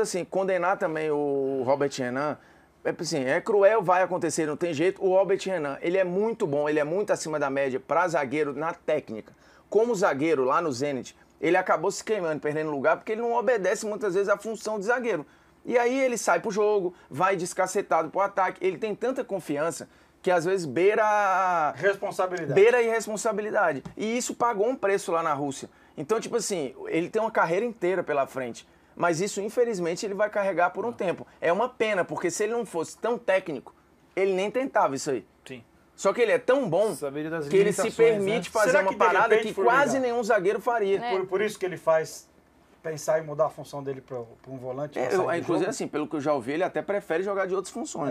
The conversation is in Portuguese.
Assim, condenar também o Robert Renan, é, tipo assim, é cruel, vai acontecer, não tem jeito. O Robert Renan, ele é muito bom, ele é muito acima da média para zagueiro na técnica. Como zagueiro lá no Zenit, ele acabou se queimando, perdendo lugar, porque ele não obedece muitas vezes à função de zagueiro. E aí ele sai pro jogo, vai descacetado pro ataque. Ele tem tanta confiança que às vezes beira. Responsabilidade. Beira a irresponsabilidade. E isso pagou um preço lá na Rússia. Então, tipo assim, ele tem uma carreira inteira pela frente mas isso infelizmente ele vai carregar por um tempo. É uma pena, porque se ele não fosse tão técnico, ele nem tentava isso aí. Sim. Só que ele é tão bom que ele se né? permite né? fazer Será uma que parada que quase nenhum zagueiro faria. É. Por, por, isso que ele faz pensar em mudar a função dele para um volante. É, eu, inclusive, jogo. assim, pelo que eu já ouvi, ele até prefere jogar de outras funções, é. né?